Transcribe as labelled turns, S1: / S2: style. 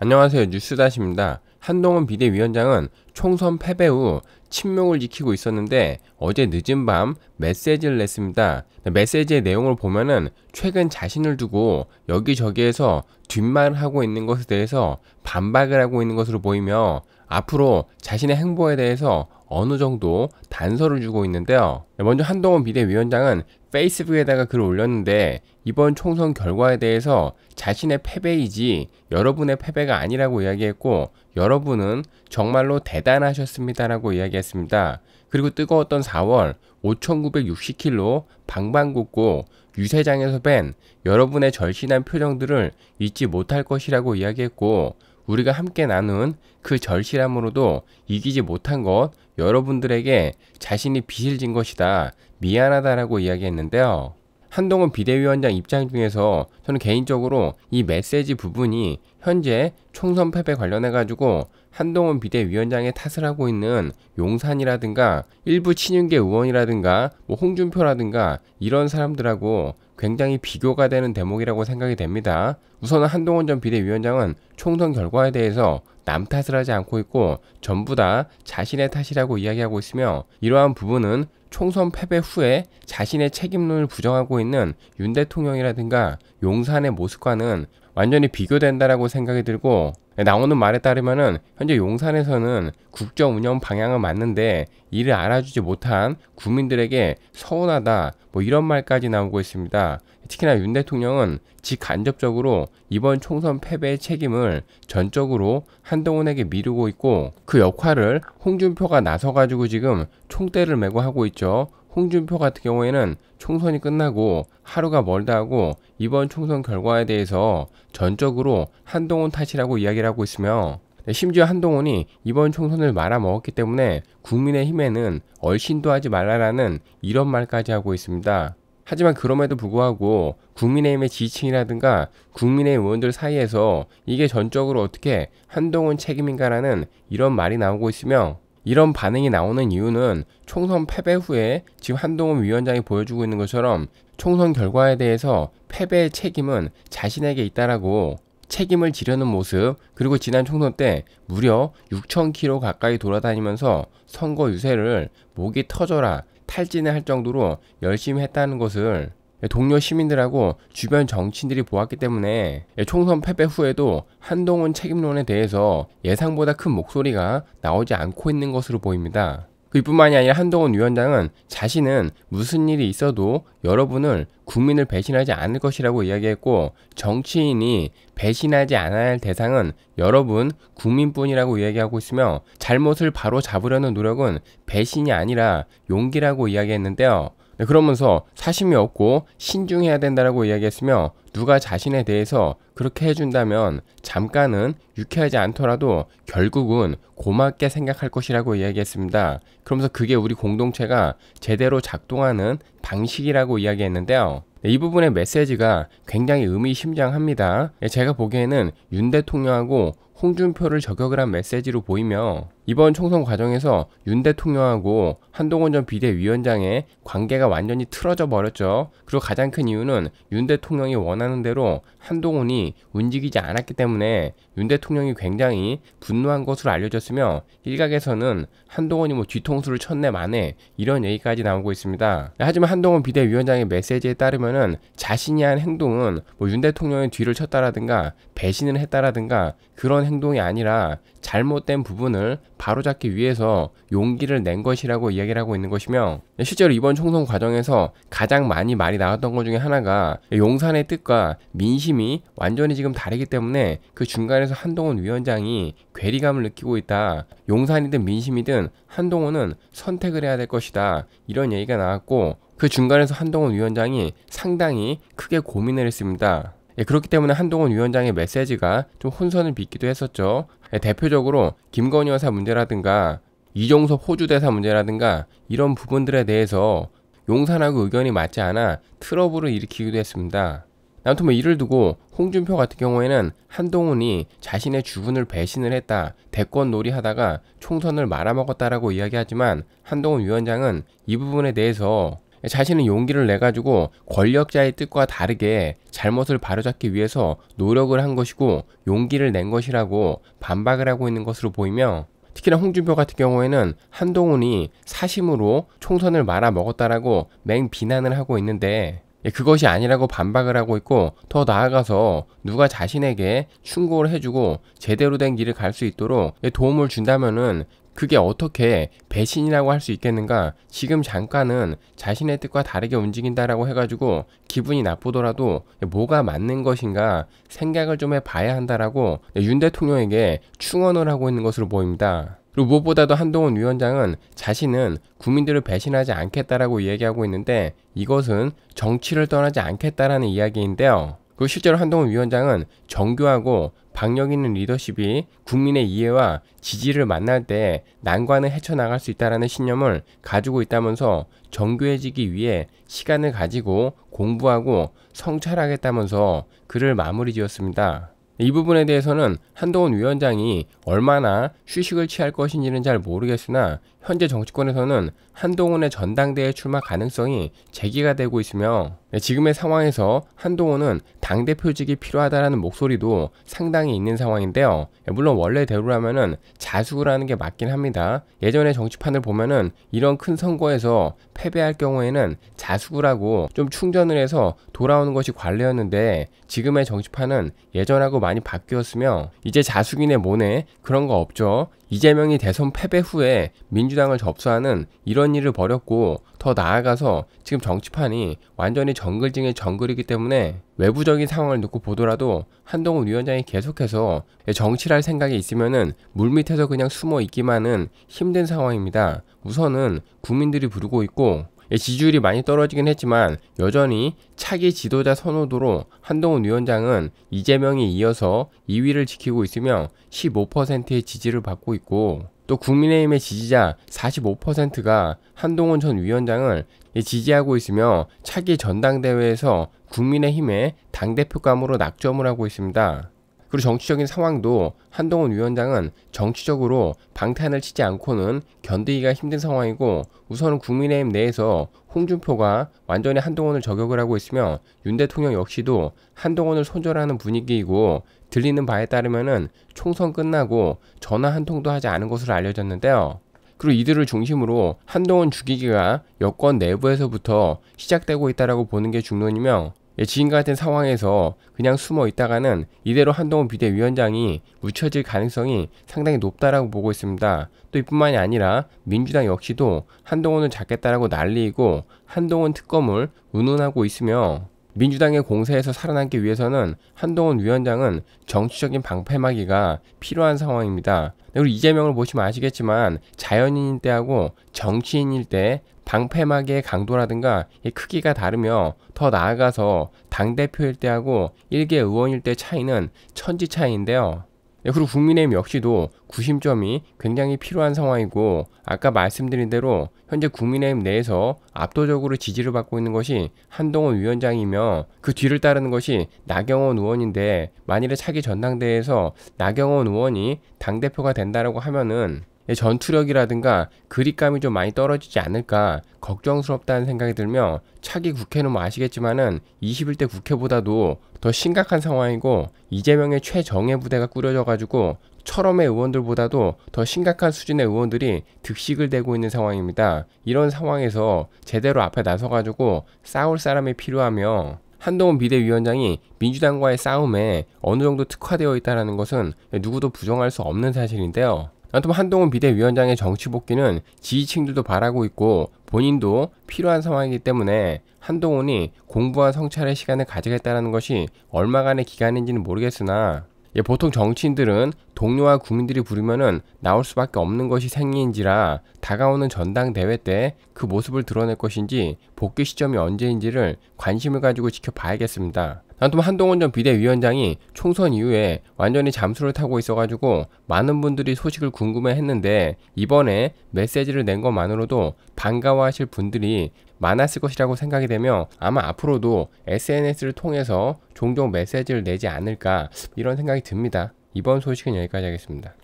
S1: 안녕하세요. 뉴스다시입니다. 한동훈 비대위원장은 총선 패배 후 침묵을 지키고 있었는데 어제 늦은 밤 메시지를 냈습니다. 메시지의 내용을 보면은 최근 자신을 두고 여기저기에서 뒷말을 하고 있는 것에 대해서 반박을 하고 있는 것으로 보이며 앞으로 자신의 행보에 대해서 어느 정도 단서를 주고 있는데요. 먼저 한동훈 비대위원장은 페이스북에다가 글을 올렸는데 이번 총선 결과에 대해서 자신의 패배이지 여러분의 패배가 아니라고 이야기했고 여러분은 정말로 대단하셨습니다라고 이야기했습니다. 그리고 뜨거웠던 4월 5,960킬로 방방곡곡 유세장에서 뵌 여러분의 절실한 표정들을 잊지 못할 것이라고 이야기했고 우리가 함께 나눈 그 절실함으로도 이기지 못한 것 여러분들에게 자신이 빚을 진 것이다. 미안하다라고 이야기했는데요. 한동훈 비대위원장 입장 중에서 저는 개인적으로 이 메시지 부분이 현재 총선 패배 관련해 가지고 한동훈 비대위원장의 탓을 하고 있는 용산이라든가 일부 친윤계 의원이라든가 뭐 홍준표라든가 이런 사람들하고 굉장히 비교가 되는 대목이라고 생각이 됩니다. 우선 한동훈 전 비대위원장은 총선 결과에 대해서 남 탓을 하지 않고 있고 전부 다 자신의 탓이라고 이야기하고 있으며 이러한 부분은 총선 패배 후에 자신의 책임론을 부정하고 있는 윤 대통령이라든가 용산의 모습과는 완전히 비교된다라고 생각이 들고 네, 나오는 말에 따르면은 현재 용산에서는 국정 운영 방향은 맞는데 이를 알아주지 못한 국민들에게 서운하다 뭐 이런 말까지 나오고 있습니다. 특히나 윤 대통령은 직간접적으로 이번 총선 패배의 책임을 전적으로 한동훈에게 미루고 있고 그 역할을 홍준표가 나서가지고 지금 총대를 메고 하고 있죠. 홍준표 같은 경우에는 총선이 끝나고 하루가 멀다 하고 이번 총선 결과에 대해서 전적으로 한동훈 탓이라고 이야기를 하고 있으며 네, 심지어 한동훈이 이번 총선을 말아먹었기 때문에 국민의힘에는 얼씬도 하지 말라라는 이런 말까지 하고 있습니다. 하지만 그럼에도 불구하고 국민의힘의 지지층이라든가 국민의 의원들 사이에서 이게 전적으로 어떻게 한동훈 책임인가라는 이런 말이 나오고 있으며 이런 반응이 나오는 이유는 총선 패배 후에 지금 한동훈 위원장이 보여주고 있는 것처럼 총선 결과에 대해서 패배의 책임은 자신에게 있다라고 책임을 지려는 모습 그리고 지난 총선 때 무려 6,000km 가까이 돌아다니면서 선거 유세를 목이 터져라 탈진을 할 정도로 열심히 했다는 것을 동료 시민들하고 주변 정치인들이 보았기 때문에 총선 패배 후에도 한동훈 책임론에 대해서 예상보다 큰 목소리가 나오지 않고 있는 것으로 보입니다. 그뿐만이 아니라 한동훈 위원장은 자신은 무슨 일이 있어도 여러분을 국민을 배신하지 않을 것이라고 이야기했고 정치인이 배신하지 않아야 할 대상은 여러분 국민뿐이라고 이야기하고 있으며 잘못을 바로 잡으려는 노력은 배신이 아니라 용기라고 이야기했는데요. 네, 그러면서 사심이 없고 신중해야 된다라고 이야기했으며 누가 자신에 대해서 그렇게 해준다면 잠깐은 유쾌하지 않더라도 결국은 고맙게 생각할 것이라고 이야기했습니다. 그러면서 그게 우리 공동체가 제대로 작동하는 방식이라고 이야기했는데요. 네, 이 부분의 메시지가 굉장히 의미심장합니다. 네, 제가 보기에는 윤 대통령하고 홍준표를 저격을 한 메시지로 보이며 이번 총선 과정에서 윤 대통령하고 한동훈 전 비대위원장의 관계가 완전히 틀어져 버렸죠. 그리고 가장 큰 이유는 윤 대통령이 원하는 대로 한동훈이 움직이지 않았기 때문에 윤 대통령이 굉장히 분노한 것으로 알려졌으며 일각에서는 한동훈이 뭐 뒤통수를 쳤네 만에 이런 얘기까지 나오고 있습니다. 하지만 한동훈 비대위원장의 메시지에 따르면은 자신이 한 행동은 뭐 윤 대통령의 뒤를 쳤다라든가 배신을 했다라든가 그런 행동이 아니라 잘못된 부분을 바로잡기 위해서 용기를 낸 것이라고 이야기를 하고 있는 것이며 실제로 이번 총선 과정에서 가장 많이 말이 나왔던 것 중에 하나가 용산의 뜻과 민심이 완전히 지금 다르기 때문에 그 중간에서 한동훈 위원장이 괴리감을 느끼고 있다. 용산이든 민심이든 한동훈은 선택을 해야 될 것이다. 이런 얘기가 나왔고 그 중간에서 한동훈 위원장이 상당히 크게 고민을 했습니다. 예, 그렇기 때문에 한동훈 위원장의 메시지가 좀 혼선을 빚기도 했었죠. 예, 대표적으로 김건희 여사 문제라든가 이종섭 호주 대사 문제라든가 이런 부분들에 대해서 용산하고 의견이 맞지 않아 트러블을 일으키기도 했습니다. 아무튼 뭐 이를 두고 홍준표 같은 경우에는 한동훈이 자신의 주군을 배신을 했다, 대권 놀이하다가 총선을 말아먹었다라고 이야기하지만 한동훈 위원장은 이 부분에 대해서 자신은 용기를 내가지고 권력자의 뜻과 다르게 잘못을 바로잡기 위해서 노력을 한 것이고 용기를 낸 것이라고 반박을 하고 있는 것으로 보이며 특히나 홍준표 같은 경우에는 한동훈이 사심으로 총선을 말아 먹었다라고 맹비난을 하고 있는데 예, 그것이 아니라고 반박을 하고 있고 더 나아가서 누가 자신에게 충고를 해주고 제대로 된 길을 갈 수 있도록 예, 도움을 준다면은 그게 어떻게 배신이라고 할 수 있겠는가? 지금 잠깐은 자신의 뜻과 다르게 움직인다라고 해가지고 기분이 나쁘더라도 뭐가 맞는 것인가 생각을 좀 해봐야 한다라고 윤 대통령에게 충언을 하고 있는 것으로 보입니다. 그리고 무엇보다도 한동훈 위원장은 자신은 국민들을 배신하지 않겠다라고 이야기하고 있는데 이것은 정치를 떠나지 않겠다라는 이야기인데요. 그 실제로 한동훈 위원장은 정교하고 박력 있는 리더십이 국민의 이해와 지지를 만날 때 난관을 헤쳐나갈 수 있다라는 신념을 가지고 있다면서 정교해지기 위해 시간을 가지고 공부하고 성찰하겠다면서 글을 마무리 지었습니다. 이 부분에 대해서는 한동훈 위원장이 얼마나 휴식을 취할 것인지는 잘 모르겠으나 현재 정치권에서는 한동훈의 전당대회 출마 가능성이 제기가 되고 있으며 네, 지금의 상황에서 한동훈은 당대표직이 필요하다라는 목소리도 상당히 있는 상황인데요. 네, 물론 원래대로라면은 자숙을 하는 게 맞긴 합니다. 예전에 정치판을 보면은 이런 큰 선거에서 패배할 경우에는 자숙을 하고 좀 충전을 해서 돌아오는 것이 관례였는데 지금의 정치판은 예전하고 많이 바뀌었으며 이제 자숙인의 모네 그런 거 없죠. 이재명이 대선 패배 후에 민주당을 접수하는 이런 일을 벌였고 더 나아가서 지금 정치판이 완전히 정글 중의 정글이기 때문에 외부적인 상황을 놓고 보더라도 한동훈 위원장이 계속해서 정치를 할 생각이 있으면은 물밑에서 그냥 숨어 있기만은 힘든 상황입니다. 우선은 국민들이 부르고 있고 예, 지지율이 많이 떨어지긴 했지만 여전히 차기 지도자 선호도로 한동훈 위원장은 이재명이 이어서 2위를 지키고 있으며 15%의 지지를 받고 있고 또 국민의힘의 지지자 45%가 한동훈 전 위원장을 예, 지지하고 있으며 차기 전당대회에서 국민의힘의 당대표감으로 낙점을 하고 있습니다. 그리고 정치적인 상황도 한동훈 위원장은 정치적으로 방탄을 치지 않고는 견디기가 힘든 상황이고 우선은 국민의힘 내에서 홍준표가 완전히 한동훈을 저격을 하고 있으며 윤 대통령 역시도 한동훈을 손절하는 분위기이고 들리는 바에 따르면은 총선 끝나고 전화 한 통도 하지 않은 것으로 알려졌는데요. 그리고 이들을 중심으로 한동훈 죽이기가 여권 내부에서부터 시작되고 있다라고 보는 게 중론이며 예, 지인 같은 상황에서 그냥 숨어 있다가는 이대로 한동훈 비대위원장이 묻혀질 가능성이 상당히 높다라고 보고 있습니다. 또 이뿐만이 아니라 민주당 역시도 한동훈을 잡겠다라고 난리이고 한동훈 특검을 운운하고 있으며 민주당의 공세에서 살아남기 위해서는 한동훈 위원장은 정치적인 방패막이가 필요한 상황입니다. 그리고 이재명을 보시면 아시겠지만 자연인일 때하고 정치인일 때 방패막의 강도라든가 크기가 다르며 더 나아가서 당대표일 때하고 일개 의원일 때 차이는 천지 차이인데요. 네, 그리고 국민의힘 역시도 구심점이 굉장히 필요한 상황이고 아까 말씀드린 대로 현재 국민의힘 내에서 압도적으로 지지를 받고 있는 것이 한동훈 위원장이며 그 뒤를 따르는 것이 나경원 의원인데 만일에 차기 전당대회에서 나경원 의원이 당대표가 된다라고 하면은 예, 전투력이라든가 그립감이 좀 많이 떨어지지 않을까 걱정스럽다는 생각이 들며 차기 국회는 뭐 아시겠지만은 21대 국회보다도 더 심각한 상황이고 이재명의 최정예 부대가 꾸려져가지고 철험의 의원들보다도 더 심각한 수준의 의원들이 득식을 대고 있는 상황입니다. 이런 상황에서 제대로 앞에 나서가지고 싸울 사람이 필요하며 한동훈 비대위원장이 민주당과의 싸움에 어느 정도 특화되어 있다는 것은 누구도 부정할 수 없는 사실인데요. 아무튼 한동훈 비대위원장의 정치 복귀는 지지층들도 바라고 있고 본인도 필요한 상황이기 때문에 한동훈이 공부와 성찰의 시간을 가지겠다는 것이 얼마간의 기간인지는 모르겠으나 예, 보통 정치인들은 동료와 국민들이 부르면은 나올 수밖에 없는 것이 생리인지라 다가오는 전당대회 때 그 모습을 드러낼 것인지 복귀 시점이 언제인지를 관심을 가지고 지켜봐야겠습니다. 난 또 한동훈 전 비대위원장이 총선 이후에 완전히 잠수를 타고 있어가지고 많은 분들이 소식을 궁금해했는데 이번에 메시지를 낸 것만으로도 반가워하실 분들이 많았을 것이라고 생각이 되며 아마 앞으로도 SNS를 통해서 종종 메시지를 내지 않을까 이런 생각이 듭니다. 이번 소식은 여기까지 하겠습니다.